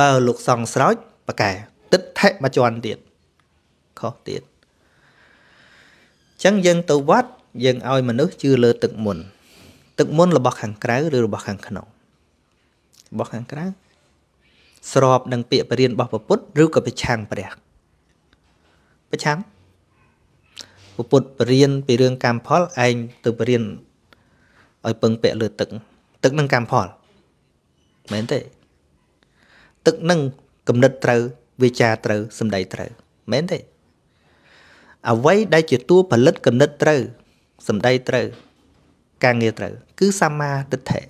បើលោកសង្ឃស្រោចប្រកែទឹកថេមួយជាន់ទៀតខុសទៀតអញ្ចឹងយើងទៅវត្តយើងឲ្យមនុស្សជឿលើទឹកមុន ទឹកមុនរបស់ខាងក្រៅឬរបស់ខាងក្នុងរបស់ខាងក្រៅស្របនឹងពាក្យបរិញ្ញារបស់ពុទ្ធឬក៏ប្រឆាំងព្រះប្រឆាំងពុទ្ធបរិញ្ញាពីរឿងកម្មផលឯងទៅបរិញ្ញាឲ្យពឹងពាក់លើទឹកទឹកនឹងកម្មផល មែនទេ ទឹកនឹងគណិតត្រូវវិចារត្រូវសំដីត្រូវមែនទេអ្វីដែលជាតួផលិតគណិតត្រូវសំដីត្រូវ ការងារត្រូវ គឺសម្មាទិដ្ឋិ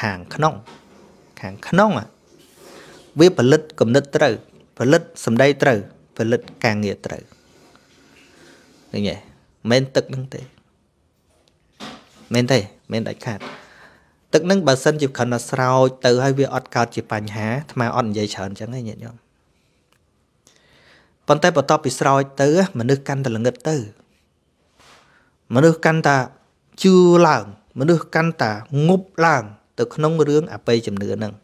ខាងក្នុង ខាងក្នុងអាវាផលិតគំនិតត្រូវផលិតសម្ដីត្រូវផលិតការងារត្រូវឃើញទេមិនទឹកហ្នឹងទេមែនទេមែនដាច់ខាត ទឹកហ្នឹងបើសិនជាខណ្ឌស្រោចទៅហើយវាអត់កើតជាបញ្ហាអាមាអត់និយាយច្រើនអញ្ចឹងឯងញាតិញោមប៉ុន្តែបន្ទាប់ពីស្រោចទៅ មនុស្សកាន់តែល្ងឹតទៅមនុស្សកាន់តែជឿឡើង មនុស្សកាន់តែងប់ឡើង ទៅក្នុងរឿងអបិយជំនឿហ្នឹង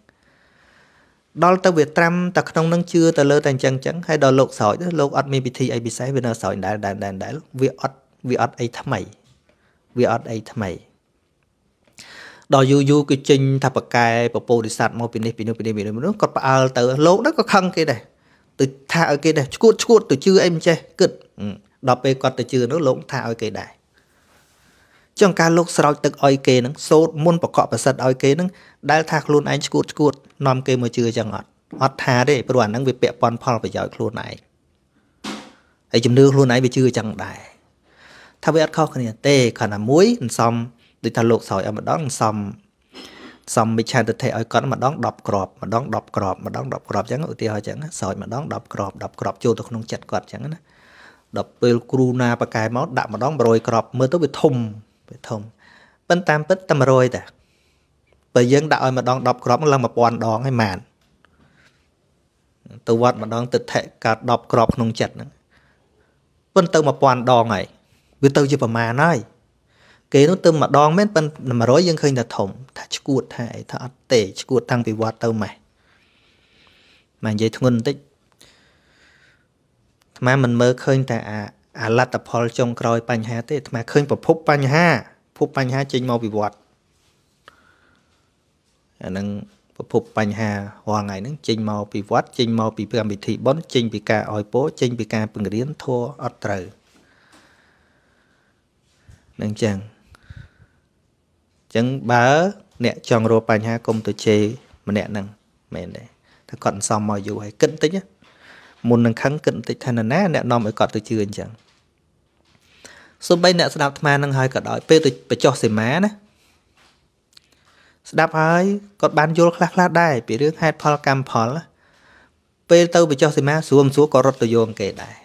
ដល់ទៅវាត្រាំតែក្នុងនឹងជឿទៅលើតែអញ្ចឹងអញ្ចឹងហើយដល់លោកស្រោចលោកអត់មានពិធីអីពិសេសវានៅស្រោចដែរដែរដែរវាអត់វាអត់អីថ្មីវាអត់អីថ្មីដល់យូរយូរគឺចេញថាប្រកែពពោរិស័តមកពីនេះពីនោះពីនេះពីនោះគាត់ផ្អើលទៅលោកហ្នឹងក៏ខឹងគេដែរទៅថាឲ្យគេដែរឈួតឈួតទៅជឿអីមិនចេះគិតដល់ពេលគាត់ទៅជឿនោះលោកថាឲ្យគេដែរចុងការលោកស្រោចទឹកឲ្យគេនឹងសោតមុនប្រកបប្រសិទ្ធឲ្យគេនឹងដែលថាខ្លួនឯងឈួតឈួត នាំគេមកជឿចឹងអត់អត់ថាទេព្រោះអានឹងវាពាក់ព័ន្ធផលប្រយោជន៍ខ្លួនឯងហើយជំនឿខ្លួនឯងវាជឿចឹងដែរថាវាអត់ខុសគ្នាទេគ្រាន់តែមួយមិនសមដូចថាលោកស្រោចឲ្យម្ដងមិនសមសំមិឆាទិដ្ឋិឲ្យគាត់ម្ដង10ក្របម្ដង10ក្របម្ដង10ក្របអញ្ចឹងឧទាហរណ៍អញ្ចឹងស្រោចម្ដង10ក្រប10ក្របចូលទៅក្នុងចិត្តគាត់អញ្ចឹងណាដល់ពេលគ្រូណាប៉ាកែមកដាក់ម្ដង100ក្របមើលទៅវាធំវាធំប៉ុន្តែតាមពិតតែ100តាបើយើងដាក់ឲ្យម្ដង10គ្រាប់ឡើង1000ដងហើយម៉ានទៅវត្តម្ដងទិដ្ឋិកើត10គ្រាប់ក្នុងចិត្តហ្នឹងប៉ុន្តែទៅ1000ដងហើយវាទៅជាប្រមាណហើយគេនោះទៅម្ដងមែនប៉ុន្តែ100យើងឃើញតែធំ ថាឈួតថាអីថាអត់ទេឈួតតាំងពីវត្តទៅម៉េះមកនិយាយធ្ងន់បន្តិចអាមិនមើលឃើញតែអាអាលទ្ធផលចុងក្រោយបញ្ហាទេអាត្មាឃើញប្រភពបញ្ហាភពបញ្ហាចេញមកពីវត្តអានឹងប្រភពបញ្ហារាល់ថ្ងៃហ្នឹងចេញមកពីវត្តចេញមកពីកម្មវិធីបុណ្យចេញពីការអោយពោចេញពីការពង្រៀនធัวអត់ត្រូវនឹងចឹងចឹងបើ អ្នកចង់រកបញ្ហាកុំទៅជេរម្នាក់ហ្នឹងមែនទេថាគាត់មិនសមមកយូរហើយគិតតិចណាមុននឹងខឹងគិតបន្តិចថាណាណាអ្នកនាំឲ្យគាត់ទៅជឿអញ្ចឹងសូម្បីអ្នកស្ដាប់អាត្មានឹងហើយក៏ដោយពេលទៅបញ្ចុះសេមាណាស្ដាប់ហើយគាត់បានយល់ខ្លះខ្លះដែរពីរឿងហេតុផលកម្មផលពេលទៅបញ្ចុះសេមាស្រួមស្រួលក៏រត់ទៅយងគេដែរ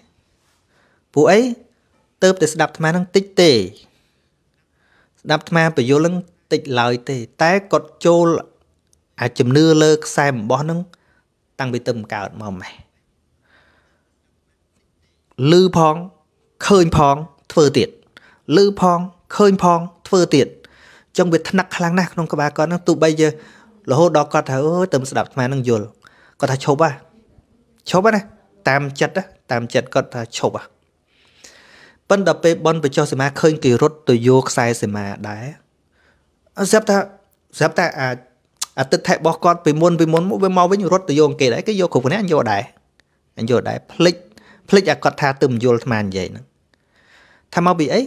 ពួកអីទៅតែស្ដាប់អាត្មានឹងតិចទេស្ដាប់អាត្មាបញ្យល់នឹងតិចឡើយទេ តែគាត់ចូលអាចជំនឿលើខ្សែអំបោះនឹងតាំងពីទៅមកកើតមកម៉េះឮផងឃើញផងធ្វើទៀតឮផងឃើញផងធ្វើទៀតចឹងវាថ្នាក់ខ្លាំងណាស់ក្នុងក្បាលគាត់ហ្នឹងទោះបីជារហូតដល់គាត់ថាអូយទៅស្ដាប់ខ្មែរនឹងយល់គាត់ថាឈប់ហ่ะឈប់ហ่ะណាតាមចិត្តតាមចិត្តគាត់ថាឈប់ហ่ะប៉ុន្តែពេលប៉ុនបច្ចុះសីមាឃើញគេរត់ទៅយកខ្សែសីមាដែរស្រាប់ថាស្រាប់តែអាចអតិថិរបស់គាត់ពីមុនពីមុនមកវាមកវិញរត់ទៅយកអង្គគេដែរគេយកគ្រប់គ្នាយកដែរអញយកដែរភ្លេចភ្លេចអាគាត់ថាទៅមយល់អាត្មានិយាយហ្នឹងថាមកពីអី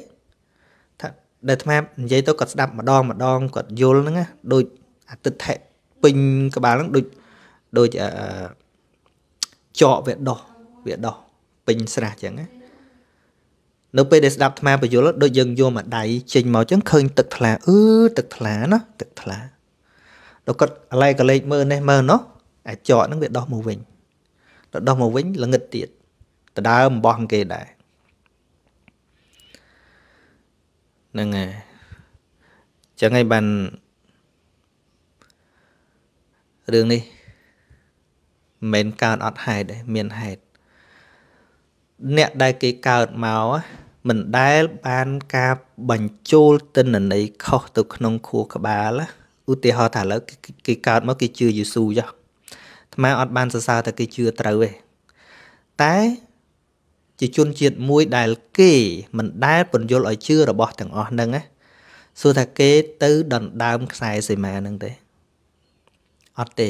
ថាដែលអាត្មានិយាយទៅគាត់ស្ដាប់ម្ដង ម្ដងគាត់យល់ហ្នឹងណាដូចអាទិដ្ឋិពេញក្បាលហ្នឹងដូចដូចអឺចកវាដោះវាដោះពេញស្រះចឹងណានៅពេលដែលស្ដាប់ថ្មបញ្យលដូចយើងយកមកដៃចេញមកចឹងឃើញទឹកថ្លាអឺទឹកថ្លាណាទឹកថ្លាដល់គាត់ឡែកកលេចមើលនេះមើលនោះអាចកហ្នឹងវាដោះមកវិញដល់ដោះមកវិញល្ងិតទៀតដដើមរបស់គេដែរហ្នឹងហើយចឹងហើយបានរឿងនេះមិនមែនកើតអត់ហេតុទេមានហេតុអ្នកដែលគេកើតមកមិនដែលបានការបញ្ចូលទិន្នន័យខុសទៅក្នុងខួរក្បាលឧទាហរណ៍ថាឥឡូវគេកើតមកគេជឿយេស៊ូចុះអាត្មាអត់បានសរសើរថាគេជឿត្រូវទេតែជាជនជាតិមួយដែលគេមិនដែលពន្យល់ឲ្យជឿរបស់ទាំងអស់ហ្នឹងណាសួរថាគេ ទៅដណ្ដើមខ្សែសីមាហ្នឹងទេអត់ទេ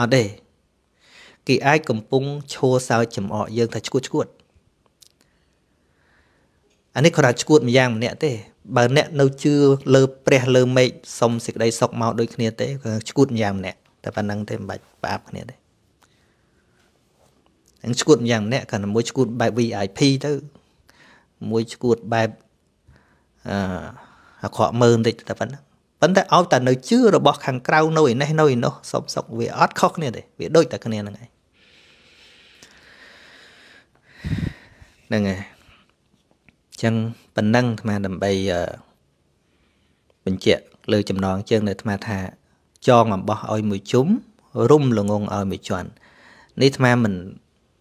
អត់ទេគេអាចកំពុងឈោសើចចំអកយើង ថាឈួតឈួតអានេះគ្រាន់តែឈួតម្យ៉ាងម្នាក់ទេ បើអ្នកនៅជឿលើព្រះលើមេឃសុំសេចក្តីសុខមកដូចគ្នាទេគ្រាន់តែឈួតម្យ៉ាងម្នាក់តែប៉ុណ្្នឹងទេមិនបាច់ផ្អាប់គ្នាទេឈួតម្យ៉ាងម្នាក់គាត់មួយឈួតបែប VIP ទៅមួយឈួតបែបអឺអាក្រក់មើលបន្តិចតែប៉ុណ្ណឹងប៉ុន្តែឲ្យតែនៅជឿរបស់ខាងក្រៅនៅឯនេះនៅឯនោះសុំសុកវាអត់ខុសគ្នាទេវាដូចតែគ្នាហ្នឹងឯងហ្នឹងឯងអញ្ចឹងប៉ុណ្ណឹងអាត្មាដើម្បីបញ្ជាក់លើចំណង ជើង នៅអាត្មាថាចងអំបោះឲ្យមួយជុំរុំលងងឲ្យមួយជាន់នេះអាត្មាមិន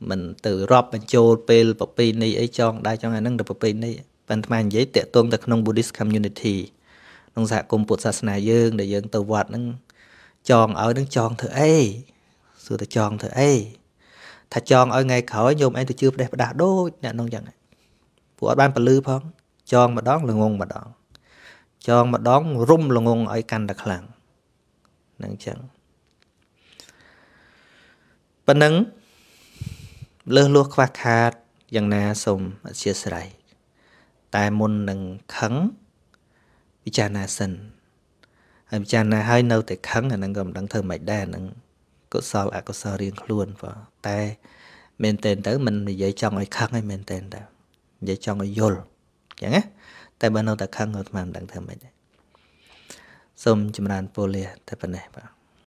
មិនទៅរាប់បញ្ចូលពេលប្រពៃណីអីចងដែរចងអានឹងទៅប្រពៃណីប៉ុន្តែអានិយាយតាក់ទងទៅក្នុង Buddhist community ក្នុងសហគមន៍ពុទ្ធសាសនាយើងដែលយើង ទៅវត្តហ្នឹងចងឲ្យនឹងចងធ្វើអីសួរតែចងធ្វើអីថាចងឲ្យថ្ងៃក្រោយញោមឯងទៅជឿផ្ដេសផ្ដាស់ដូចអ្នកនោះយ៉ាងហ្នឹងពួកអត់បានពលឺផងចងម្ដងល្ងងម្ដងចងម្ដងរុំល្ងងឲ្យកាន់តែខ្លាំងហ្នឹងចឹងប៉ណ្ណឹងលើសលួសខ្វះខាតយ៉ាងណាសូមអធិស្ឋានតែមុននឹងខឹងពិចារណាសិនហើយពិចារណាហើយនៅតែខឹងអានឹងក៏មិនដឹងធ្វើម៉េចដែរអានឹងកុសលអកុសលរៀងខ្លួនបើតែមែនតែនទៅមិននិយាយចង់ឲ្យខឹងឯងមែនតែនទៅនិយាយចង់ឲ្យយល់អញ្ចឹងណាតែបើនៅតែខឹងក៏មិនដឹងធ្វើម៉េចដែរសូមចម្រើនពរលាតែប៉ុណ្ណេះបាទ